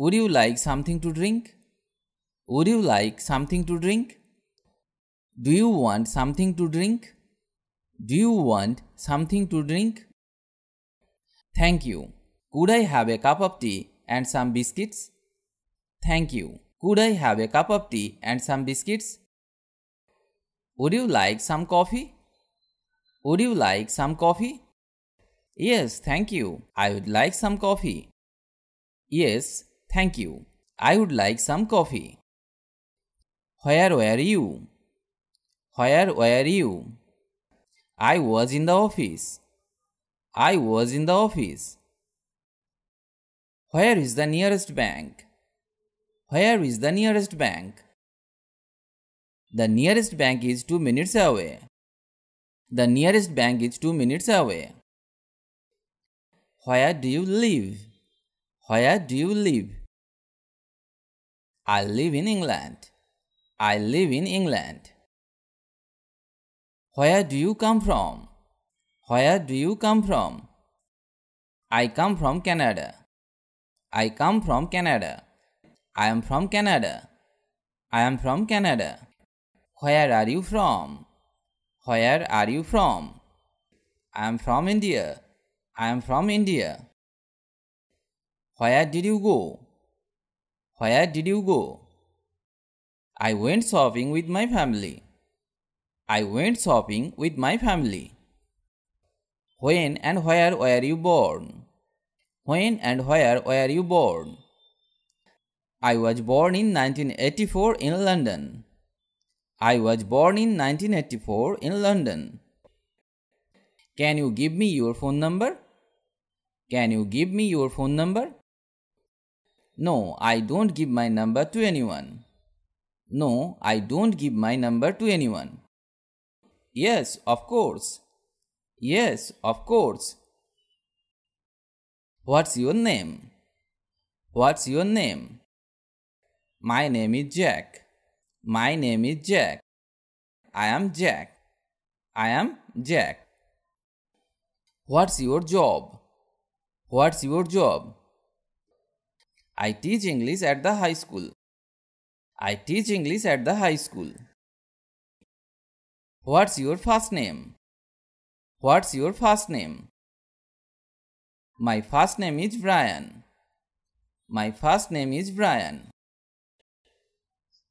Would you like something to drink? Would you like something to drink? Do you want something to drink? Do you want something to drink? Thank you. Could I have a cup of tea and some biscuits? Thank you. Could I have a cup of tea and some biscuits? Would you like some coffee? Would you like some coffee? Yes, thank you. I would like some coffee. Yes, Thank you. I would like some coffee. Where were you? Where were you? I was in the office. I was in the office. Where is the nearest bank? Where is the nearest bank? The nearest bank is 2 minutes away. The nearest bank is 2 minutes away. Where do you live? Where do you live? I live in England. I live in England. Where do you come from? Where do you come from? I come from Canada. I come from Canada. I am from Canada. I am from Canada. Where are you from? Where are you from? I am from India. I am from India. Where did you go? Where did you go? I went shopping with my family. I went shopping with my family. When and where were you born? When and where were you born? I was born in 1984 in London. I was born in 1984 in London. Can you give me your phone number? Can you give me your phone number? No, I don't give my number to anyone. No, I don't give my number to anyone. Yes, of course. Yes, of course. What's your name? What's your name? My name is Jack. My name is Jack. I am Jack. I am Jack. What's your job? What's your job? I teach English at the high school. I teach English at the high school. What's your first name? What's your first name? My first name is Brian. My first name is Brian.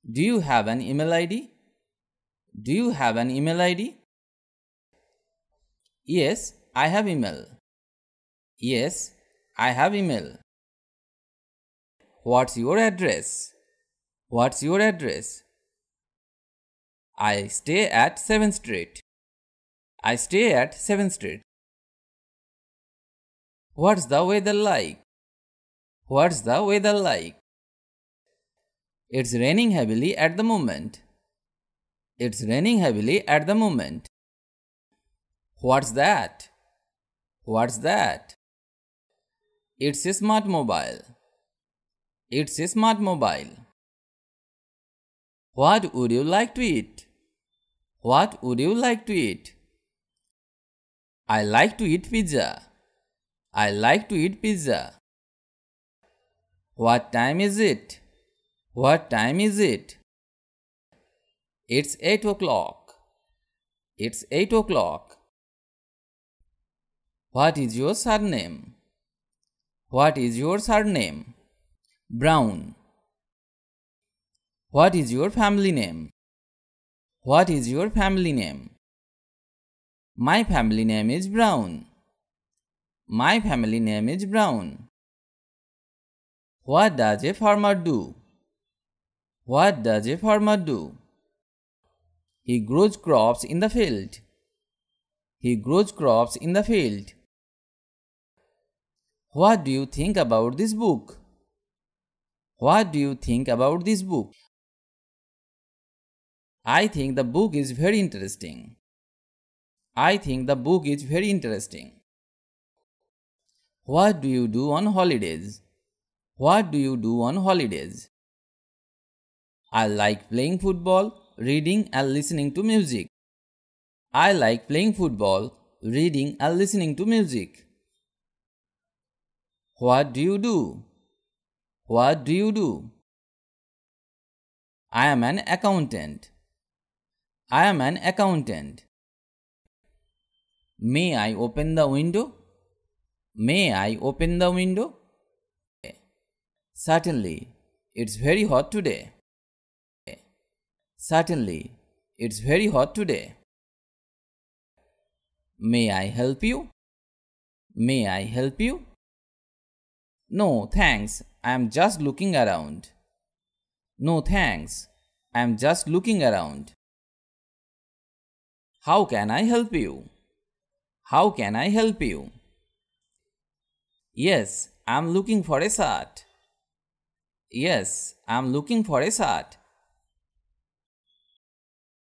Do you have an email ID? Do you have an email ID? Yes, I have email. Yes, I have email. What's your address? What's your address? I stay at 7th Street. I stay at 7th Street. What's the weather like? What's the weather like? It's raining heavily at the moment. It's raining heavily at the moment. What's that? What's that? It's a smart mobile. It's a smart mobile. What would you like to eat? What would you like to eat? I like to eat pizza. I like to eat pizza. What time is it? What time is it? It's 8 o'clock. It's 8 o'clock. What is your surname? What is your surname? Brown. What is your family name? What is your family name? My family name is Brown. My family name is Brown. What does a farmer do? What does a farmer do? He grows crops in the field. He grows crops in the field. What do you think about this book? What do you think about this book? I think the book is very interesting. I think the book is very interesting. What do you do on holidays? What do you do on holidays? I like playing football, reading and listening to music. I like playing football, reading and listening to music. What do you do? What do you do? I am an accountant. I am an accountant. May I open the window? May I open the window? Certainly, it's very hot today. Certainly, it's very hot today. May I help you? May I help you? No, thanks. I am just looking around. No thanks. I am just looking around. How can I help you? How can I help you? Yes, I am looking for a shirt. Yes, I am looking for a shirt.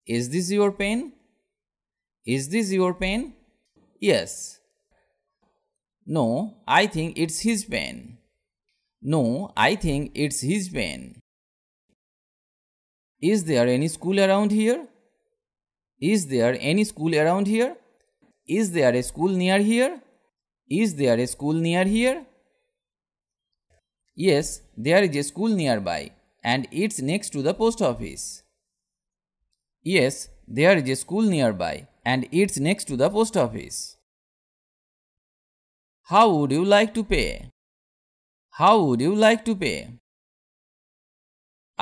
Is this your pen? Is this your pen? Yes. No, I think it's his pen. No, I think it's his pen. Is there any school around here? Is there any school around here? Is there a school near here? Is there a school near here? Yes, there is a school nearby and it's next to the post office. Yes, there is a school nearby and it's next to the post office. How would you like to pay? How would you like to pay?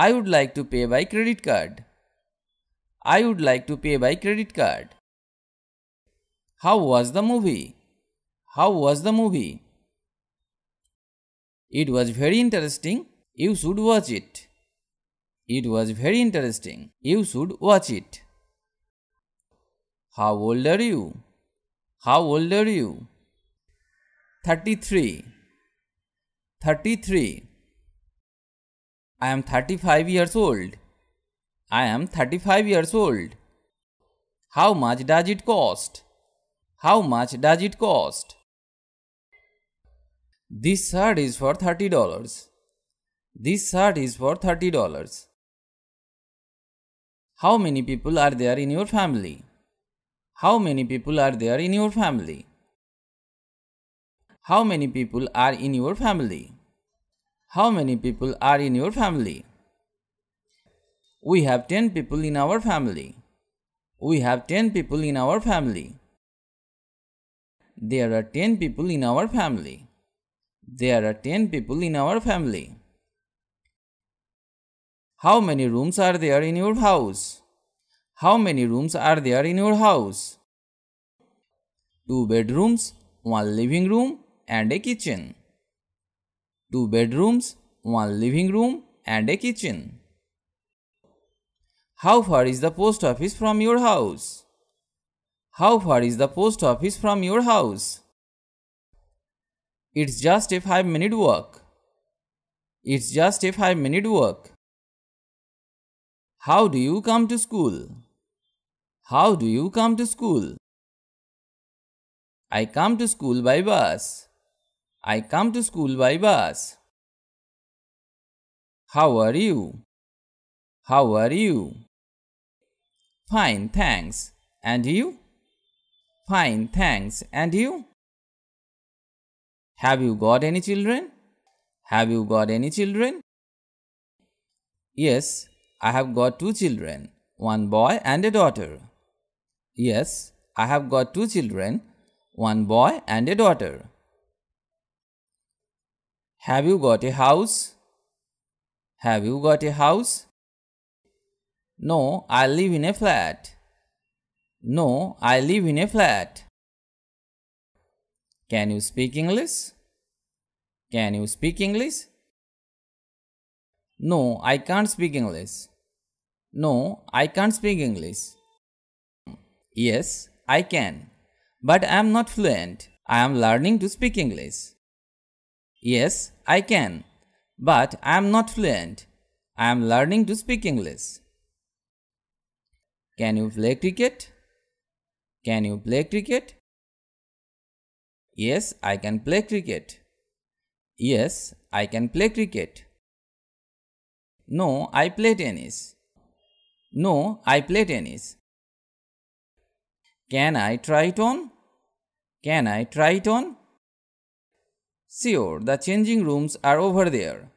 I would like to pay by credit card. I would like to pay by credit card. How was the movie? How was the movie? It was very interesting. You should watch it. It was very interesting. You should watch it. How old are you? How old are you? 33. 33. I am 35 years old. I am 35 years old. How much does it cost? How much does it cost? This shirt is for $30. This shirt is for $30. How many people are there in your family? How many people are there in your family? How many people are in your family? How many people are in your family? We have 10 people in our family. We have 10 people in our family. There are 10 people in our family. There are 10 people in our family. How many rooms are there in your house? How many rooms are there in your house? Two bedrooms, one living room, and a kitchen. Two bedrooms, one living room and a kitchen. How far is the post office from your house? How far is the post office from your house? It's just a 5 minute walk. It's just a 5 minute walk. How do you come to school? How do you come to school? I come to school by bus. I come to school by bus. How are you? How are you? Fine, thanks. And you? Fine, thanks. And you? Have you got any children? Have you got any children? Yes, I have got two children, one boy and a daughter. Yes, I have got two children, one boy and a daughter. Have you got a house? Have you got a house? No, I live in a flat. No, I live in a flat. Can you speak English? Can you speak English? No, I can't speak English. No, I can't speak English. Yes, I can. But I am not fluent. I am learning to speak English. Yes, I can, but I am not fluent. I am learning to speak English. Can you play cricket? Can you play cricket? Yes, I can play cricket. Yes, I can play cricket. No, I play tennis. No, I play tennis. Can I try it on? Can I try it on? Sure, the changing rooms are over there.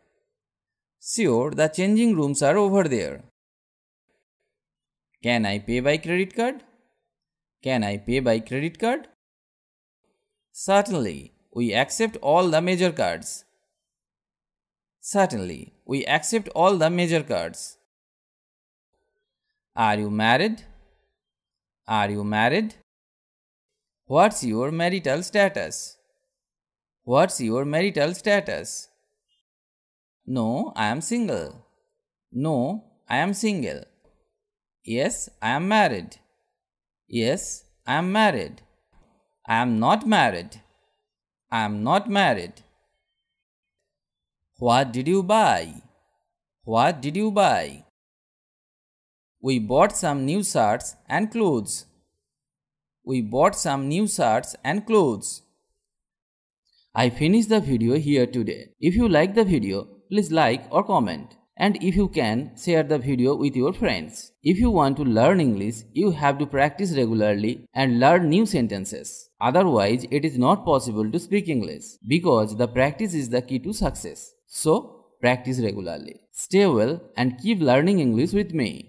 Sure, the changing rooms are over there. Can I pay by credit card? Can I pay by credit card? Certainly, we accept all the major cards. Certainly, we accept all the major cards. Are you married? Are you married? What's your marital status? What's your marital status? No, I am single. No, I am single. Yes, I am married. Yes, I am married. I am not married. I am not married. What did you buy? What did you buy? We bought some new shirts and clothes. We bought some new shirts and clothes. I finish the video here today. If you like the video, please like or comment. And if you can, share the video with your friends. If you want to learn English, you have to practice regularly and learn new sentences. Otherwise, it is not possible to speak English because the practice is the key to success. So, practice regularly. Stay well and keep learning English with me.